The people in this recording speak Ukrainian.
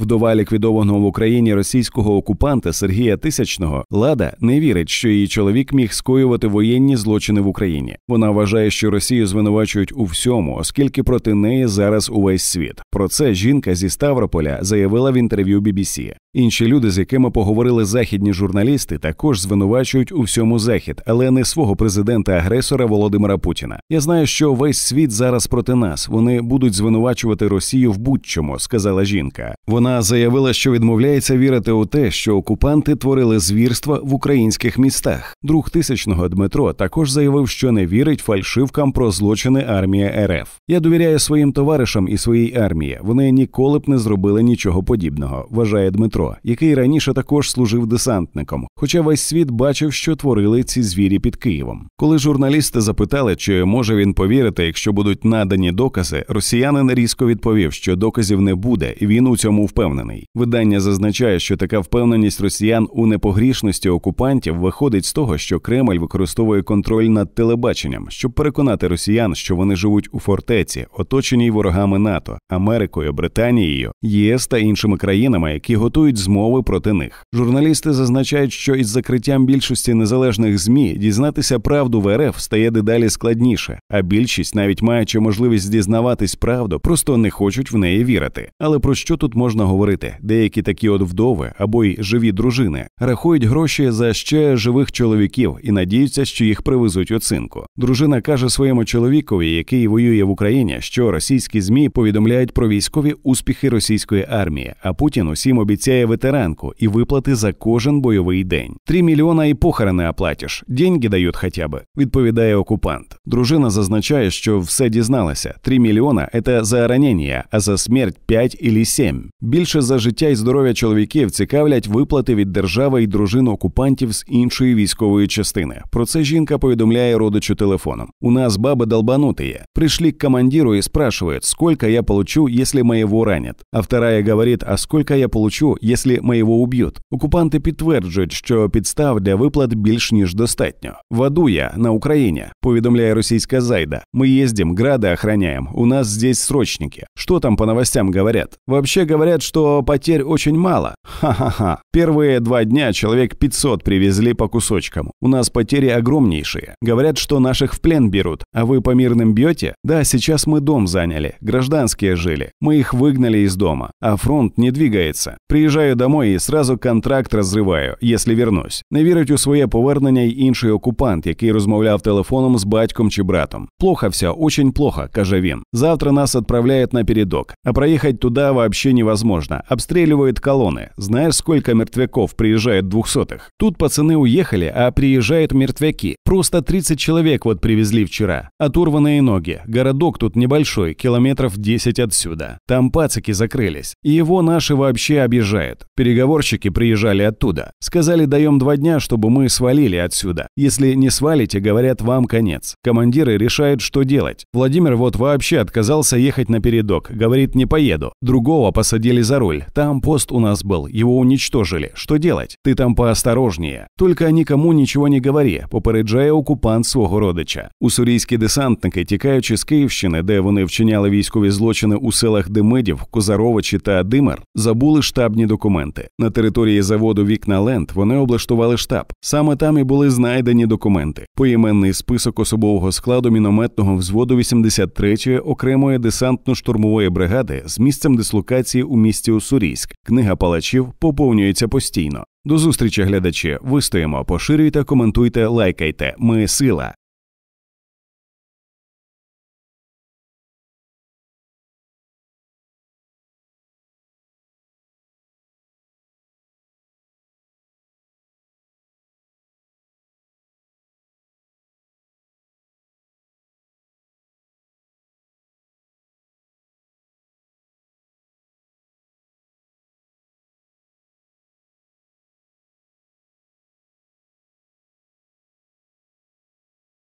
Вдова ліквідованого в Україні російського окупанта Сергія Тисячного Лада не вірить, що її чоловік міг скоювати воєнні злочини в Україні. Вона вважає, що Росію звинувачують у всьому, оскільки проти неї зараз увесь світ. Про це жінка зі Ставрополя заявила в інтерв'ю BBC. Інші люди, з якими поговорили західні журналісти, також звинувачують у всьому захід, але не свого президента-агресора Володимира Путіна. Я знаю, що весь світ зараз проти нас. Вони будуть звинувачувати Росію в будь-чому, сказала жінка. Вона вона заявила, що відмовляється вірити у те, що окупанти творили звірства в українських містах. Друг тисячного Дмитро також заявив, що не вірить фальшивкам про злочини армії РФ. Я довіряю своїм товаришам і своїй армії. Вони ніколи б не зробили нічого подібного, вважає Дмитро, який раніше також служив десантником. Хоча весь світ бачив, що творили ці звірі під Києвом. Коли журналісти запитали, чи може він повірити, якщо будуть надані докази, росіянин різко відповів, що доказів не буде. і Він у цьому впевнений. Видання зазначає, що така впевненість росіян у непогрішності окупантів виходить з того, що Кремль використовує контроль над телебаченням, щоб переконати росіян, що вони живуть у фортеці, оточеній ворогами НАТО, Америкою, Британією, ЄС та іншими країнами, які готують змови проти них. Журналісти зазначають, що із закриттям більшості незалежних змі дізнатися правду в РФ стає дедалі складніше, а більшість, навіть маючи можливість дізнаватись правду, просто не хочуть в неї вірити. Але про що тут можна? можна говорити. Деякі такі от вдови або й живі дружини рахують гроші за ще живих чоловіків і надіються, що їх привезуть оцинку. Дружина каже своєму чоловікові, який воює в Україні, що російські змі повідомляють про військові успіхи російської армії. А Путін усім обіцяє ветеранку і виплати за кожен бойовий день. Три мільйона і похорони оплатиш. Деньги дають хоча б, відповідає окупант. Дружина зазначає, що все дізналася: три мільйона це за ранення, а за смерть 5 или 7. більше за життя і здоров'я чоловіків цікавлять виплати від держави і дружин окупантів з іншої військової частини. Про це жінка повідомляє родичу телефоном. У нас баба є. Пришли к командиру і спрашивают, сколько я получу, якщо моєго ранять. А вторая говорить, а сколько я получу, якщо моєго уб'ють. Окупанти підтверджують, що підстав для виплат більш ніж достатньо. В аду я на Україні, повідомляє російська зайда. Ми їздимо, гради охраняємо. У нас здесь срочники. Що там по новостям говорять? Вообще говорят, говорят, что потерь очень мало. Ха-ха-ха. Первые два дня человек 500 привезли по кусочкам. У нас потери огромнейшие. Говорят, что наших в плен берут. А вы по мирным бьете? Да, сейчас мы дом заняли. Гражданские жили. Мы их выгнали из дома. А фронт не двигается. Приезжаю домой и сразу контракт разрываю. Если вернусь. Не вірить у своє повернення й інший окупант, який розмовляв телефоном з батьком чи братом. Плохо все, очень плохо, каже він. Завтра нас відправляють на передок, а проїхати туди взагалі невозможно можно, обстреливают колонны. Знаешь, сколько мертвяков приезжает двухсотых? Тут пацаны уехали, а приезжают мертвяки. Просто 30 человек вот привезли вчера. Оторванные ноги. Городок тут небольшой, километров 10 отсюда. Там пацаки закрылись. И его наши вообще обижают. Переговорщики приезжали оттуда. Сказали, даем два дня, чтобы мы свалили отсюда. Если не свалите, говорят, вам конец. Командиры решают, что делать. Владимир вот вообще отказался ехать на передок. Говорит, не поеду. Другого посадили за руль. Там пост у нас был, его уничтожили. Что делать? Ти там поосторожнее. Только нікому нічого не говори, попереджає окупант свого родича. Уссурійські десантники, тікаючи з Київщини, де вони вчиняли військові злочини у селах Демидів, Козаровичі та Димер, забули штабні документи. На території заводу Вікна Ленд вони облаштували штаб. Саме там і були знайдені документи. Поіменний список особового складу мінометного взводу 83-ї окремої десантно-штурмової бригади з місцем дислокації у місті місті Уссурійськ. Книга палачів поповнюється постійно. До зустрічі, глядачі. ви стоїмо, поширюйте, коментуйте, лайкайте. Ми сила.